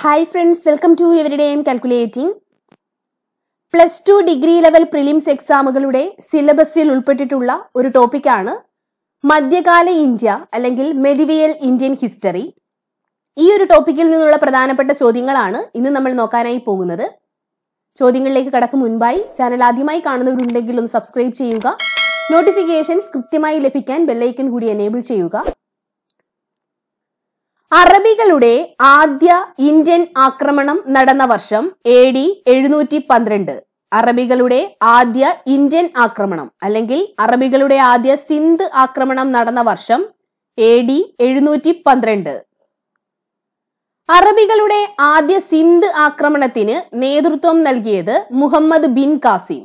hi friends welcome to എവരിഡേയും calculating plus two degree level prelims എക്സാമുകളുടെ സിലബസിൽ ഉൾപ്പെട്ടിട്ടുള്ള ഒരു ടോപ്പിക്കാണ് മധ്യകാല ഇന്ത്യ അല്ലെങ്കിൽ മെഡിവിയൽ ഇന്ത്യൻ ഹിസ്റ്ററി ഈ ഒരു ടോപ്പിക്കിൽ നിന്നുള്ള പ്രധാനപ്പെട്ട ചോദ്യങ്ങളാണ് ഇന്ന് നമ്മൾ നോക്കാനായി പോകുന്നത് ചോദ്യങ്ങളിലേക്ക് കടക്കും മുൻപായി ചാനൽ ആദ്യമായി കാണുന്നവരുണ്ടെങ്കിൽ ഒന്ന് സബ്സ്ക്രൈബ് ചെയ്യുക നോട്ടിഫിക്കേഷൻസ് കൃത്യമായി ലഭിക്കാൻ ബെല്ലൈക്കൺ കൂടി എനേബിൾ ചെയ്യുക അറബികളുടെ ആദ്യ ഇന്ത്യൻ ആക്രമണം നടന്ന വർഷം എ ഡി എഴുന്നൂറ്റി പന്ത്രണ്ട് അറബികളുടെ ആദ്യ ഇന്ത്യൻ ആക്രമണം അല്ലെങ്കിൽ അറബികളുടെ ആദ്യ സിന്ധ് ആക്രമണം നടന്ന വർഷം എ ഡി എഴുന്നൂറ്റി പന്ത്രണ്ട് അറബികളുടെ ആദ്യ സിന്ധ് ആക്രമണത്തിന് നേതൃത്വം നൽകിയത് മുഹമ്മദ് ബിൻ കാസിം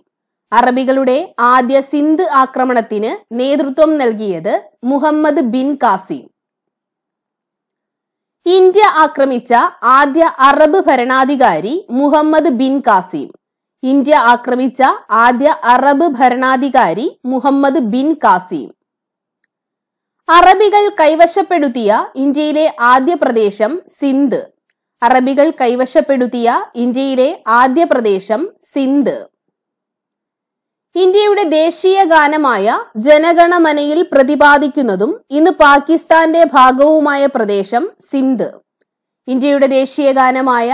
അറബികളുടെ ആദ്യ സിന്ധ് ആക്രമണത്തിന് നേതൃത്വം നൽകിയത് മുഹമ്മദ് ബിൻ കാസിം ഇന്ത്യ ആക്രമിച്ച ആദ്യ അറബ് ഭരണാധികാരി മുഹമ്മദ് ബിൻ കാസിം ഇന്ത്യ ആക്രമിച്ച ആദ്യ അറബ് ഭരണാധികാരി മുഹമ്മദ് ബിൻ കാസിം അറബികൾ കൈവശപ്പെടുത്തിയ ഇന്ത്യയിലെ ആദ്യ പ്രദേശം സിന്ധ് അറബികൾ കൈവശപ്പെടുത്തിയ ഇന്ത്യയിലെ ആദ്യ പ്രദേശം സിന്ധ് ഇന്ത്യയുടെ ദേശീയ ഗാനമായ ജനഗണമനയിൽ പ്രതിപാദിക്കുന്നതും ഇന്ന് പാകിസ്ഥാന്റെ ഭാഗവുമായ പ്രദേശം സിന്ധ് ഇന്ത്യയുടെ ദേശീയ ഗാനമായ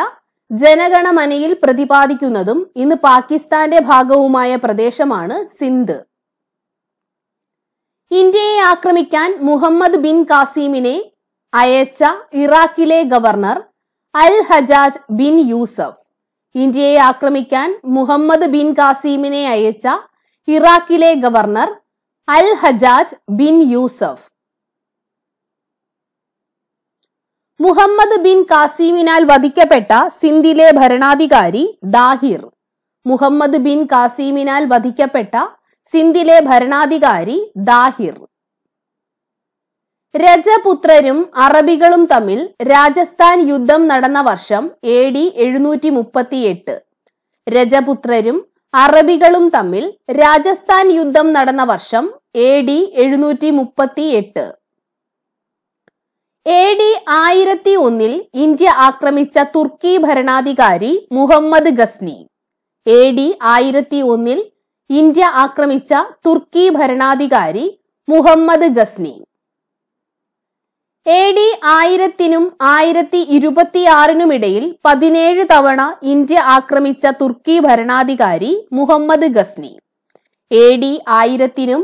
ജനഗണമനയിൽ പ്രതിപാദിക്കുന്നതും ഇന്ന് പാകിസ്ഥാന്റെ ഭാഗവുമായ പ്രദേശമാണ് സിന്ധ് ഇന്ത്യയെ ആക്രമിക്കാൻ മുഹമ്മദ് ബിൻ കാസിമിനെ അയച്ച ഇറാഖിലെ governor al Hajjaj bin Yusuf ഇന്ത്യയെ ആക്രമിക്കാൻ മുഹമ്മദ് ബിൻ കാസിമിനെ അയച്ച ഇറാഖിലെ governor al Hajjaj bin Yusuf Muhammad bin കാസിമിനാൽ വധിക്കപ്പെട്ട സിന്ധിലെ ഭരണാധികാരി ദാഹിർ മുഹമ്മദ് ബിൻ കാസിമിനാൽ വധിക്കപ്പെട്ട സിന്ധിലെ ഭരണാധികാരി ദാഹിർ രജപുത്രരും അറബികളും തമ്മിൽ രാജസ്ഥാൻ യുദ്ധം നടന്ന വർഷം എ ഡി എഴുന്നൂറ്റി മുപ്പത്തിയെട്ട് രജപുത്രരും അറബികളും തമ്മിൽ രാജസ്ഥാൻ യുദ്ധം നടന്ന വർഷം എ ഡി എഴുന്നൂറ്റി മുപ്പത്തി എട്ട് എ ഡി ആയിരത്തി ഒന്നിൽ ഇന്ത്യ ആക്രമിച്ച തുർക്കി ഭരണാധികാരി മുഹമ്മദ് ഗസ്നി എ ഡി ആയിരത്തി ഒന്നിൽ ഇന്ത്യ ആക്രമിച്ച തുർക്കി ഭരണാധികാരി മുഹമ്മദ് ഗസ്നി എ ഡി ആയിരത്തിനും ആയിരത്തി ഇരുപത്തിയാറിനുമിടയിൽ പതിനേഴ് തവണ ഇന്ത്യ ആക്രമിച്ച തുർക്കി ഭരണാധികാരി മുഹമ്മദ് ഗസ്നി എ ഡി ആയിരത്തിനും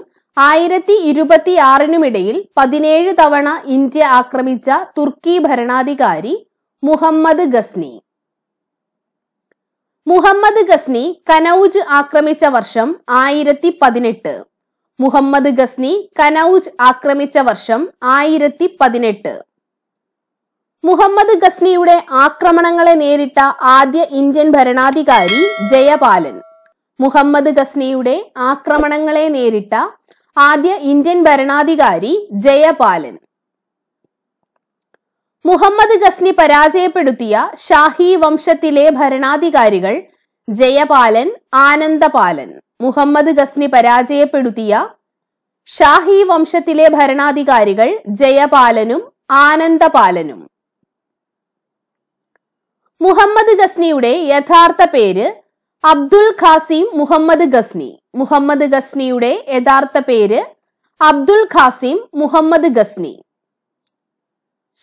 ആയിരത്തി ഇരുപത്തിയാറിനുമിടയിൽ പതിനേഴ് തവണ ഇന്ത്യ ആക്രമിച്ച തുർക്കി ഭരണാധികാരി മുഹമ്മദ് ഗസ്നി മുഹമ്മദ് ഗസ്നി കനൌജ് ആക്രമിച്ച വർഷം ആയിരത്തി പതിനെട്ട് മുഹമ്മദ് ഗസ്നി കനൌജ് ആക്രമിച്ച വർഷം ആയിരത്തി പതിനെട്ട് മുഹമ്മദ് ഗസ്നിയുടെ ആക്രമണങ്ങളെ നേരിട്ട ആദ്യ ഇന്ത്യൻ ഭരണാധികാരി ജയപാലൻ മുഹമ്മദ് ഗസ്നിയുടെ ആക്രമണങ്ങളെ നേരിട്ട ആദ്യ ഇന്ത്യൻ ഭരണാധികാരി ജയപാലൻ മുഹമ്മദ് ഗസ്നി പരാജയപ്പെടുത്തിയ ഷാഹി വംശത്തിലെ ഭരണാധികാരികൾ ജയപാലൻ ആനന്ദപാലൻ മുഹമ്മദ് ഗസ്നി പരാജയപ്പെടുത്തിയ ഷാഹി വംശത്തിലെ ഭരണാധികാരികൾ ജയപാലനും ആനന്ദപാലനും മുഹമ്മദ് ഖസ്നിയുടെ യഥാർത്ഥ പേര് Abdul Qasim Muhammad Ghazni Muhammad ഖസ്നിയുടെ യഥാർത്ഥ പേര് അബ്ദുൽ ഖാസിം മുഹമ്മദ് ഗസ്നി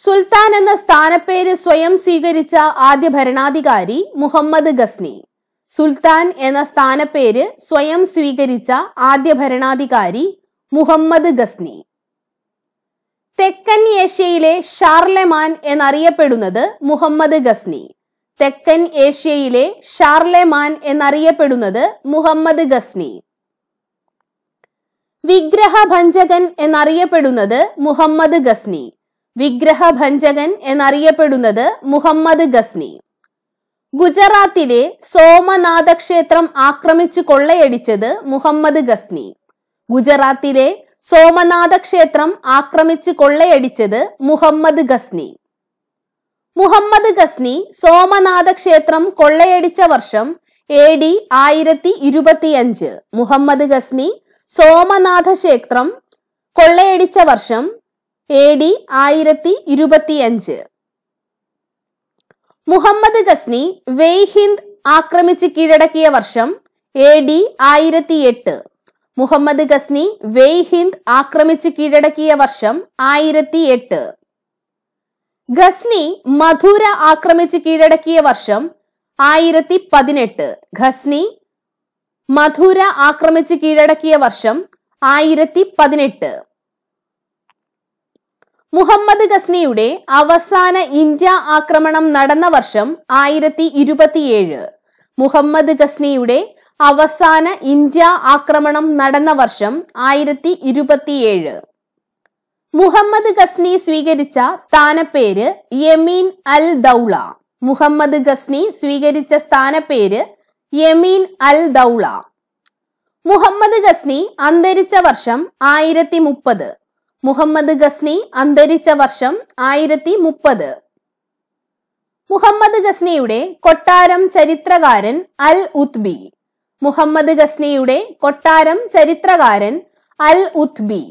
സുൽത്താൻ എന്ന സ്ഥാനപ്പേര് സ്വയം സ്വീകരിച്ച ആദ്യ ഭരണാധികാരി മുഹമ്മദ് ഗസ്നി സുൽത്താൻ എന്ന സ്ഥാനപ്പേര് സ്വയം സ്വീകരിച്ച ആദ്യ ഭരണാധികാരി മുഹമ്മദ് ഗസ്നി തെക്കൻ ഏഷ്യയിലെ ഷാർലെമാൻ എന്നറിയപ്പെടുന്നത് മുഹമ്മദ് ഗസ്നി തെക്കൻ ഏഷ്യയിലെ ഷാർലെമാൻ എന്നറിയപ്പെടുന്നത് മുഹമ്മദ് ഗസ്നി വിഗ്രഹഭഞ്ചകൻ എന്നറിയപ്പെടുന്നത് മുഹമ്മദ് ഗസ്നി വിഗ്രഹഭഞ്ചകൻ എന്നറിയപ്പെടുന്നത് മുഹമ്മദ് ഗസ്നി ഗുജറാത്തിലെ സോമനാഥ ക്ഷേത്രം ആക്രമിച്ചു കൊള്ളയടിച്ചത് മുഹമ്മദ് ഗസ്നി ഗുജറാത്തിലെ സോമനാഥ ക്ഷേത്രം ആക്രമിച്ചു കൊള്ളയടിച്ചത് മുഹമ്മദ് ഗസ്നി മുഹമ്മദ് ഗസ്നി സോമനാഥ ക്ഷേത്രം കൊള്ളയടിച്ച വർഷം എ ഡി ആയിരത്തി ഇരുപത്തിയഞ്ച് മുഹമ്മദ് ഗസ്നി സോമനാഥ ക്ഷേത്രം കൊള്ളയടിച്ച വർഷം എ ഡി ആയിരത്തി ഇരുപത്തിയഞ്ച് മുഹമ്മദ് ഗസ്നി വെയ്ഹിന്ദ് ആക്രമിച്ച് കീഴടക്കിയ വർഷം എ ഡി ആയിരത്തി എട്ട് മുഹമ്മദ് ഗസ്നി വെയ്ഹിന്ദ് ആക്രമിച്ച് കീഴടക്കിയ വർഷം ആയിരത്തി എട്ട് ഖസ്നി മധുര ആക്രമിച്ച് കീഴടക്കിയ വർഷം ആയിരത്തി പതിനെട്ട് ഖസ്നി മധുര ആക്രമിച്ച് കീഴടക്കിയ വർഷം ആയിരത്തി പതിനെട്ട് മുഹമ്മദ് ഗസ്നിയുടെ അവസാന ഇന്ത്യ ആക്രമണം നടന്ന വർഷം ആയിരത്തി ഇരുപത്തിയേഴ് മുഹമ്മദ് ഗസ്നിയുടെ അവസാന ഇന്ത്യ ആക്രമണം നടന്ന വർഷം ആയിരത്തി ഇരുപത്തിയേഴ് മുഹമ്മദ് ഗസ്നി സ്വീകരിച്ച സ്ഥാനപ്പേര് യമീൻ അൽ ദൗള മുഹമ്മദ് ഗസ്നി സ്വീകരിച്ച സ്ഥാനപ്പേര് യമീൻ അൽ ദൗള മുഹമ്മദ് ഗസ്നി അന്തരിച്ച വർഷം ആയിരത്തി മുപ്പത് മുഹമ്മദ് ഗസ്നി അന്തരിച്ച വർഷം ആയിരത്തി മുപ്പത് മുഹമ്മദ് ഗസ്നിയുടെ കൊട്ടാരം ചരിത്രകാരൻ അൽ ഉത്ബി മുഹമ്മദ് ഗസ്നിയുടെ കൊട്ടാരം ചരിത്രകാരൻ അൽ ഉത്ബി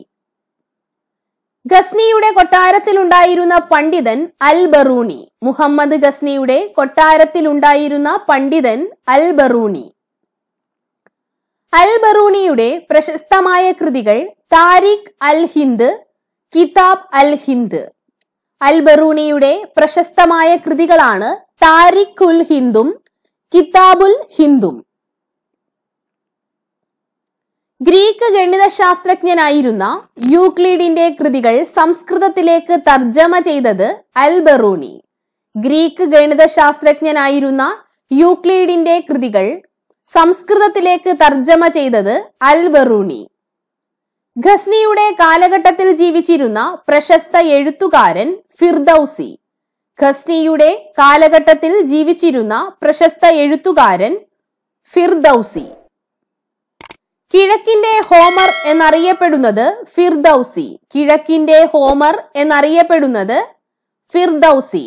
ഗസ്നിയുടെ കൊട്ടാരത്തിലുണ്ടായിരുന്ന പണ്ഡിതൻ അൽ ബറൂണി മുഹമ്മദ് ഗസ്നിയുടെ കൊട്ടാരത്തിലുണ്ടായിരുന്ന പണ്ഡിതൻ അൽ ബറൂണി അൽ ബറൂണിയുടെ പ്രശസ്തമായ കൃതികൾ താരിഖ് അൽ ഹിന്ദ് കിതാബ് അൽ ഹിന്ദ് അൽ ബറൂണിയുടെ പ്രശസ്തമായ കൃതികളാണ് താരിഖ് ഉൽ ഹിന്ദും കിതാബുൽ ഹിന്ദും ഗ്രീക്ക് ഗണിതശാസ്ത്രജ്ഞനായിരുന്ന യൂക്ലിഡിന്റെ കൃതികൾ സംസ്കൃതത്തിലേക്ക് തർജ്ജമ ചെയ്തത് അൽ ബറൂണി ഗ്രീക്ക് ഗണിതശാസ്ത്രജ്ഞനായിരുന്ന യൂക്ലിഡിന്റെ കൃതികൾ സംസ്കൃതത്തിലേക്ക് തർജ്ജമ ചെയ്തത് അൽ ബറൂണി ഖസ്നിയുടെ കാലഘട്ടത്തിൽ ജീവിച്ചിരുന്ന പ്രശസ്ത എഴുത്തുകാരൻ ഫിർദൌസി ഖസ്നിയുടെ കാലഘട്ടത്തിൽ ജീവിച്ചിരുന്ന പ്രശസ്ത എഴുത്തുകാരൻ ഫിർദൌസി കിഴക്കിന്റെ ഹോമർ എന്നറിയപ്പെടുന്നത് ഫിർദൌസി കിഴക്കിന്റെ ഹോമർ എന്നറിയപ്പെടുന്നത് ഫിർദൌസി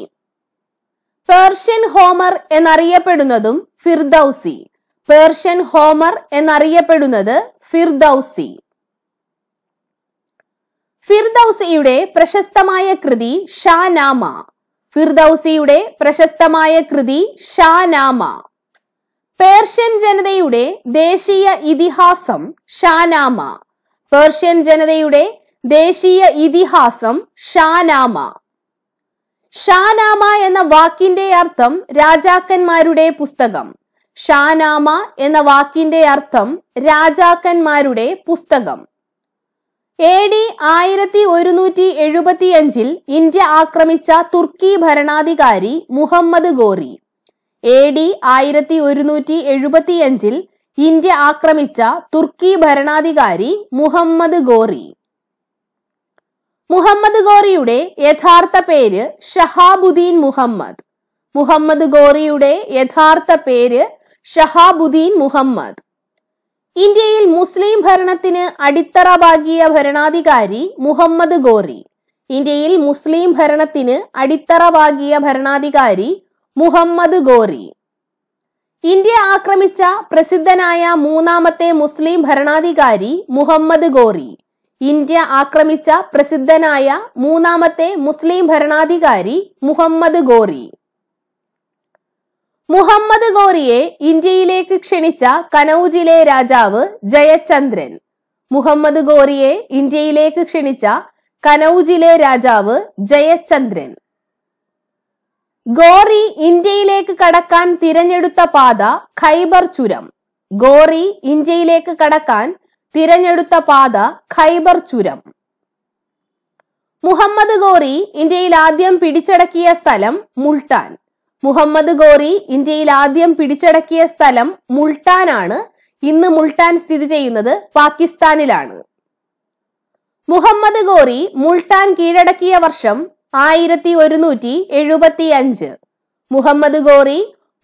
പേർഷ്യൻ ഹോമർ എന്നറിയപ്പെടുന്നതും ഫിർദൌസി പേർഷ്യൻ ഹോമർ എന്നറിയപ്പെടുന്നത് ഫിർദൌസി ഫിർദൌസിയുടെ പ്രശസ്തമായ കൃതി ഷാനാമ ഫിർദൌസിയുടെ പ്രശസ്തമായ കൃതി ഷാനാമ പേർഷ്യൻ ജനതയുടെ ദേശീയ ഇതിഹാസം ഷാനാമ പേർഷ്യൻ ജനതയുടെ ദേശീയ ഇതിഹാസം ഷാനാമ ഷാനാമ എന്ന വാക്കിന്റെ അർത്ഥം രാജാക്കന്മാരുടെ പുസ്തകം ഷാനാമ എന്ന വാക്കിന്റെ അർത്ഥം രാജാക്കന്മാരുടെ പുസ്തകം എ ഡി ആയിരത്തി ഒരുന്നൂറ്റി എഴുപത്തി അഞ്ചിൽ ഇന്ത്യ ആക്രമിച്ച തുർക്കി ഭരണാധികാരി മുഹമ്മദ് ഗോറി എ ഡി ആയിരത്തി ഒരുന്നൂറ്റി എഴുപത്തി അഞ്ചിൽ ഇന്ത്യ ആക്രമിച്ച തുർക്കി ഭരണാധികാരി മുഹമ്മദ് ഗോറി മുഹമ്മദ് ഗോറിയുടെ യഥാർത്ഥ പേര് ഷഹാബുദ്ദീൻ മുഹമ്മദ് മുഹമ്മദ് ഗോറിയുടെ യഥാർത്ഥ പേര് ഷഹാബുദ്ദീൻ മുഹമ്മദ് ഇന്ത്യയിൽ മുസ്ലിം ഭരണത്തിന് അടിത്തറ പാകിയ ഭരണാധികാരി മുഹമ്മദ് ഗോറി ഇന്ത്യയിൽ മുസ്ലിം ഭരണത്തിന് അടിത്തറ പാകിയ ഭരണാധികാരി മുഹമ്മദ് ഗോറി ഇന്ത്യ ആക്രമിച്ച പ്രസിദ്ധനായ മൂന്നാമത്തെ മുസ്ലിം ഭരണാധികാരി മുഹമ്മദ് ഗോറി ഇന്ത്യ ആക്രമിച്ച പ്രസിദ്ധനായ മൂന്നാമത്തെ മുസ്ലിം ഭരണാധികാരി മുഹമ്മദ് ഗോറി മുഹമ്മദ് ഗോറിയെ ഇന്ത്യയിലേക്ക് ക്ഷണിച്ച കനൌജിലെ രാജാവ് ജയചന്ദ്രൻ മുഹമ്മദ് ഗോറിയെ ഇന്ത്യയിലേക്ക് ക്ഷണിച്ച കനൌജിലെ രാജാവ് ജയചന്ദ്രൻ ഗോറി ഇന്ത്യയിലേക്ക് കടക്കാൻ തിരഞ്ഞെടുത്ത പാത ഖൈബർ ചുരം ഗോറി ഇന്ത്യയിലേക്ക് കടക്കാൻ തിരഞ്ഞെടുത്ത പാത ഖൈബർ ചുരം മുഹമ്മദ് ഗോറി ഇന്ത്യയിൽ ആദ്യം പിടിച്ചടക്കിയ സ്ഥലം മുൾട്ടാൻ മുഹമ്മദ് ഗോറി ഇന്ത്യയിൽ ആദ്യം പിടിച്ചടക്കിയ സ്ഥലം മുൾട്ടാനാണ് ഇന്ന് മുൾട്ടാൻ സ്ഥിതി ചെയ്യുന്നത് പാകിസ്ഥാനിലാണ് മുഹമ്മദ് ഗോറി മുൾട്ടാൻ കീഴടക്കിയ വർഷം ആയിരത്തി ഒരുന്നൂറ്റി എഴുപത്തി അഞ്ച് മുഹമ്മദ് ഗോറി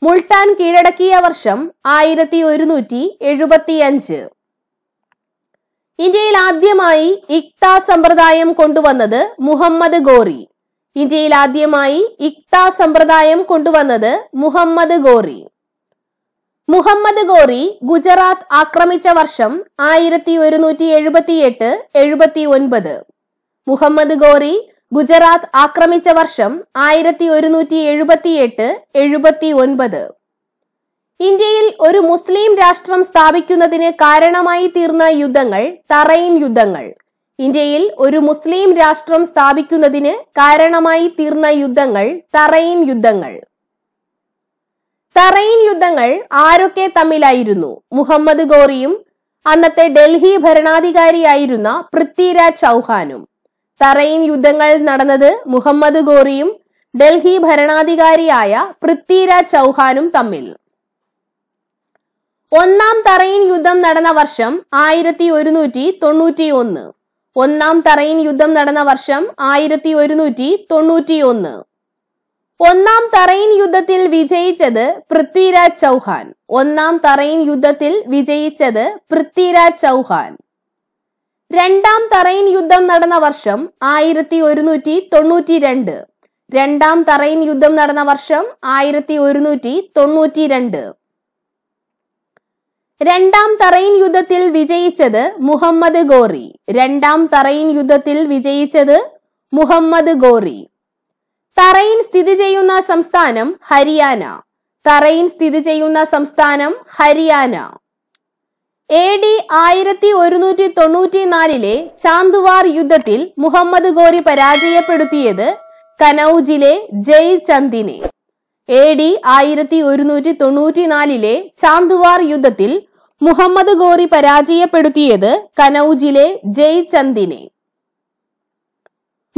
മുൾട്ടാൻ കീഴടക്കിയ വർഷം ആയിരത്തി ഒരുന്നൂറ്റി എഴുപത്തി അഞ്ച് ഇന്ത്യയിൽ ആദ്യമായി ഇക്ത സമ്പ്രദായം കൊണ്ടുവന്നത് മുഹമ്മദ് ഗോറി ഇന്ത്യയിൽ ആദ്യമായി ഇക്ത സമ്പ്രദായം കൊണ്ടുവന്നത് മുഹമ്മദ് ഗോറി മുഹമ്മദ് ഗോറി ഗുജറാത്ത് ആക്രമിച്ച വർഷം ആയിരത്തി ഒരുന്നൂറ്റി എട്ട് എഴുപത്തി ഒൻപത് മുഹമ്മദ് ഗോറി ഗുജറാത്ത് ആക്രമിച്ച വർഷം ആയിരത്തി ഒരുന്നൂറ്റി എട്ട് എഴുപത്തി ഒൻപത് ഇന്ത്യയിൽ ഒരു മുസ്ലിം രാഷ്ട്രം സ്ഥാപിക്കുന്നതിന് കാരണമായി തീർന്ന യുദ്ധങ്ങൾ തറയിൻ യുദ്ധങ്ങൾ ഇന്ത്യയിൽ ഒരു മുസ്ലിം രാഷ്ട്രം സ്ഥാപിക്കുന്നതിന് കാരണമായി തീർന്ന യുദ്ധങ്ങൾ തറയിൻ യുദ്ധങ്ങൾ തറയിൻ യുദ്ധങ്ങൾ ആരൊക്കെ തമ്മിലായിരുന്നു മുഹമ്മദ് ഗോറിയും അന്നത്തെ ഡൽഹി ഭരണാധികാരിയായിരുന്ന പൃഥ്വിരാജ് ചൗഹാനും തറയിൻ യുദ്ധങ്ങൾ നടന്നത് മുഹമ്മദ് ഗോറിയും ഡൽഹി ഭരണാധികാരിയായ പൃഥ്വിരാജ് ചൗഹാനും തമ്മിൽ ഒന്നാം തറയിൻ യുദ്ധം നടന്ന വർഷം ആയിരത്തി ഒരുന്നൂറ്റി തൊണ്ണൂറ്റി ഒന്ന് ഒന്നാം തറയിൻ യുദ്ധം നടന്ന വർഷം ആയിരത്തി ഒരുന്നൂറ്റി തൊണ്ണൂറ്റി ഒന്ന് ഒന്നാം തറയിൻ യുദ്ധത്തിൽ വിജയിച്ചത് പൃഥ്വിരാജ് ചൗഹാൻ ഒന്നാം തറയിൻ യുദ്ധത്തിൽ വിജയിച്ചത് പൃഥ്വിരാജ് ചൗഹാൻ രണ്ടാം തറയിൻ യുദ്ധം നടന്ന വർഷം ആയിരത്തി ഒരുന്നൂറ്റി തൊണ്ണൂറ്റി രണ്ട് രണ്ടാം തറയിൻ യുദ്ധം നടന്ന വർഷം ആയിരത്തി ഒരുന്നൂറ്റി തൊണ്ണൂറ്റി രണ്ട് രണ്ടാം തറയിൻ യുദ്ധത്തിൽ വിജയിച്ചത് മുഹമ്മദ് ഗോറി രണ്ടാം തറയിൻ യുദ്ധത്തിൽ വിജയിച്ചത് മുഹമ്മദ് ഗോറി തറയിൻ സ്ഥിതി ചെയ്യുന്ന സംസ്ഥാനം ഹരിയാന തറയിൻ സ്ഥിതി ചെയ്യുന്ന സംസ്ഥാനം ഹരിയാന എ ഡി ആയിരത്തി ഒരുന്നൂറ്റി നാലിലെ ചാന്തുവാർ യുദ്ധത്തിൽ മുഹമ്മദ് ഗോറി പരാജയപ്പെടുത്തിയത് കനൌജിലെ ജയ് ചന്ദിനെ എ ഡി ആയിരത്തി ഒരുന്നൂറ്റി നാലിലെ ചാന്തുവാർ യുദ്ധത്തിൽ മുഹമ്മദ് ഗോറി പരാജയപ്പെടുത്തിയത് കനൌജിലെ ജയ്ചന്ദിനെ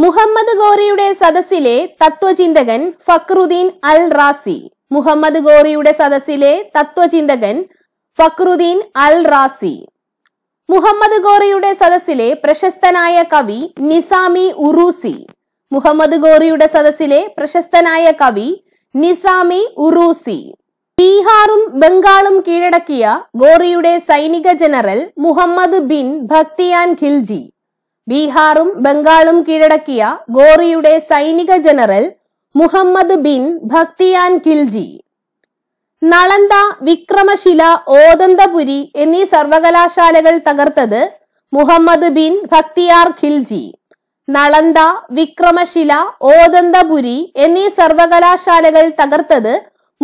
മുഹമ്മദ് ഗോറിയുടെ സദസ്സിലെ തത്വചിന്തകൻ ഫക്രുദ്ദീൻ അൽ റാസി മുഹമ്മദ് ഗോറിയുടെ സദസ്സിലെ തത്വചിന്തകൻ ഫക്രുദ്ദീൻ അൽ റാസി മുഹമ്മദ് ഗോറിയുടെ സദസ്സിലെ പ്രശസ്തനായ കവി നിസാമി ഉറൂസി മുഹമ്മദ് ഗോറിയുടെ സദസ്സിലെ പ്രശസ്തനായ കവി നിസാമി ഉറൂസി ബീഹാറും ബംഗാളും കീഴടക്കിയ ഗോറിയുടെ സൈനിക general Muhammad bin Bakhtiyar Khilji ബീഹാറും ബംഗാളും കീഴടക്കിയ ഗോറിയുടെ സൈനിക general Muhammad bin Bakhtiyar Khilji Nalanda Vikramashila Odantapuri എന്നീ സർവകലാശാലകൾ തകർത്തത് Muhammad bin Bakhtiyar Khilji Nalanda Vikramashila Odantapuri എന്നീ സർവകലാശാലകൾ തകർത്തത്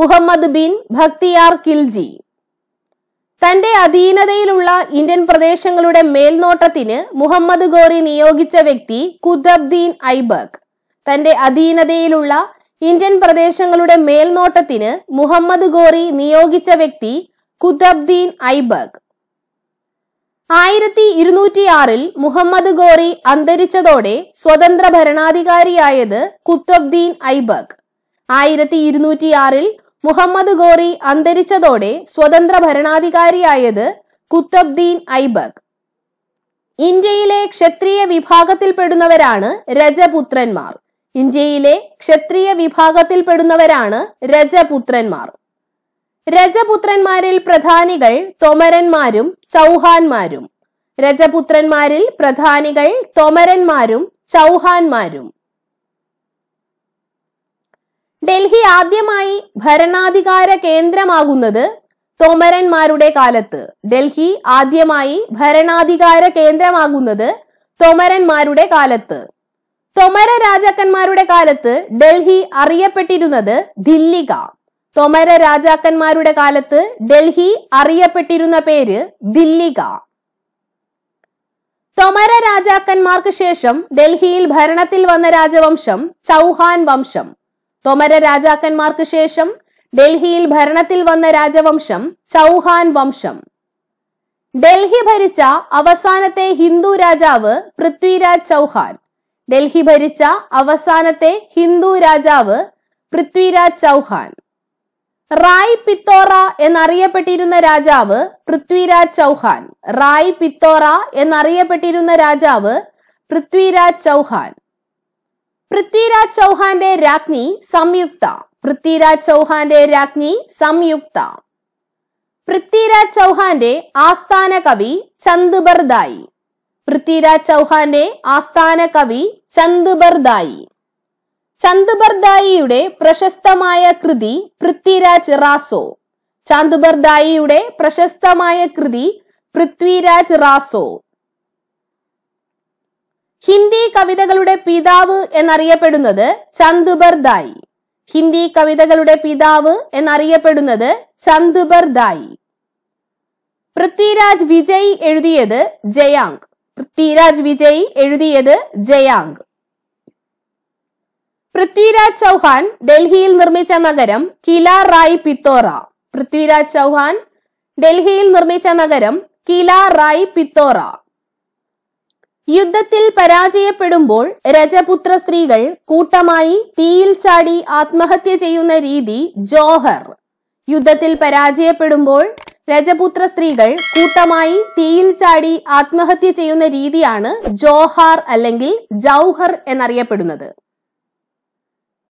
മുഹമ്മദ് ബിൻ ഭക്തിയാർ കിൽജി തന്റെ അധീനതയിലുള്ള ഇന്ത്യൻ പ്രദേശങ്ങളുടെ മേൽനോട്ടത്തിന് മുഹമ്മദ് ഗോറി നിയോഗിച്ച വ്യക്തി കുദബ്ദീൻ ഐബക് തന്റെ അധീനതയിലുള്ള ഇന്ത്യൻ പ്രദേശങ്ങളുടെ മേൽനോട്ടത്തിന് മുഹമ്മദ് ഗോറി നിയോഗിച്ച വ്യക്തി കുദബ്ദീൻ ഐബക് ആയിരത്തി ഇരുന്നൂറ്റി ആറിൽ മുഹമ്മദ് ഗോറി അന്തരിച്ചതോടെ സ്വതന്ത്ര ഭരണാധികാരിയായത് കുത്തബ്ദീൻ ഐബക് ആയിരത്തി ഇരുന്നൂറ്റിയാറിൽ മുഹമ്മദ് ഗോറി അന്തരിച്ചതോടെ സ്വതന്ത്ര ഭരണാധികാരിയായത് കുത്തബ്ദീൻ ഐബക് ഇന്ത്യയിലെ ക്ഷത്രിയ വിഭാഗത്തിൽപ്പെടുന്നവരാണ് രജപുത്രന്മാർ ഇന്ത്യയിലെ ക്ഷത്രിയ വിഭാഗത്തിൽപ്പെടുന്നവരാണ് രജപുത്രന്മാർ രജപുത്രന്മാരിൽ പ്രധാനികൾ തൊമരന്മാരും ചൗഹാന്മാരും രജപുത്രന്മാരിൽ പ്രധാനികൾ തൊമരന്മാരും ചൗഹാന്മാരും ഡൽഹി ആദ്യമായി ഭരണാധികാര കേന്ദ്രമാകുന്നത് തോമരന്മാരുടെ കാലത്ത് ഡൽഹി ആദ്യമായി ഭരണാധികാര കേന്ദ്രമാകുന്നത് തോമരന്മാരുടെ കാലത്ത് തൊമര രാജാക്കന്മാരുടെ കാലത്ത് ഡൽഹി അറിയപ്പെട്ടിരുന്നത് ദില്ലിക തൊമര രാജാക്കന്മാരുടെ കാലത്ത് ഡൽഹി അറിയപ്പെട്ടിരുന്ന പേര് ദില്ലിക തൊമര രാജാക്കന്മാർക്ക് ശേഷം ഡൽഹിയിൽ ഭരണത്തിൽ വന്ന രാജവംശം ചൗഹാൻ വംശം തൊമര രാജാക്കന്മാർക്ക് ശേഷം ഡൽഹിയിൽ ഭരണത്തിൽ വന്ന രാജവംശം ചൗഹാൻ വംശം ഡൽഹി ഭരിച്ച അവസാനത്തെ ഹിന്ദു രാജാവ് പൃഥ്വിരാജ് ചൗഹാൻ ഡൽഹി ഭരിച്ച അവസാനത്തെ ഹിന്ദു രാജാവ് പൃഥ്വിരാജ് ചൗഹാൻ റായ് പിത്തോറ എന്നറിയപ്പെട്ടിരുന്ന രാജാവ് പൃഥ്വിരാജ് ചൗഹാൻ റായ് പിത്തോറ എന്നറിയപ്പെട്ടിരുന്ന രാജാവ് പൃഥ്വിരാജ് ചൗഹാൻ പൃഥ്വിരാജ് ചൗഹാന്റെ രാജ്ഞി സംയുക്ത പൃഥ്വിരാജ് ചൗഹാന്റെ രാജ്ഞി സംയുക്ത പൃഥ്വിരാജ് ചൗഹാന്റെ ആസ്ഥാന കവി ചന്ദ് ബർദായി പൃഥ്വിരാജ് ചൗഹാന്റെ ആസ്ഥാന കവി ചന്ദ് ബർദായി ചന്ദ് ബർദായിയുടെ പ്രശസ്തമായ കൃതി പൃഥ്വിരാജ് റാസോ ചന്ദ് ബർദായിയുടെ പ്രശസ്തമായ കൃതി പൃഥ്വിരാജ് റാസോ ഹിന്ദി കവിതകളുടെ പിതാവ് എന്നറിയപ്പെടുന്നത് ചന്തുബർ ദായി ഹിന്ദി കവിതകളുടെ പിതാവ് എന്നറിയപ്പെടുന്നത് ചന്തുബർ ദായി പൃഥ്വിരാജ് വിജയ് എഴുതിയത് ജയാങ് പൃഥ്വിരാജ് വിജയ് എഴുതിയത് ജയാങ് പൃഥ്വിരാജ് ചൗഹാൻ ഡൽഹിയിൽ നിർമ്മിച്ച നഗരം കില റായ് പിത്തോറ പൃഥ്വിരാജ് ചൗഹാൻ ഡൽഹിയിൽ നിർമ്മിച്ച നഗരം കില റായ് പിത്തോറ യുദ്ധത്തിൽ പരാജയപ്പെടുമ്പോൾ രജപുത്ര സ്ത്രീകൾ കൂട്ടമായി തീയിൽ ചാടി ആത്മഹത്യ ചെയ്യുന്ന രീതി ജോഹർ യുദ്ധത്തിൽ പരാജയപ്പെടുമ്പോൾ രജപുത്ര സ്ത്രീകൾ കൂട്ടമായി തീയിൽ ചാടി ആത്മഹത്യ ചെയ്യുന്ന രീതിയാണ് ജോഹാർ അല്ലെങ്കിൽ ജൗഹർ എന്നറിയപ്പെടുന്നത്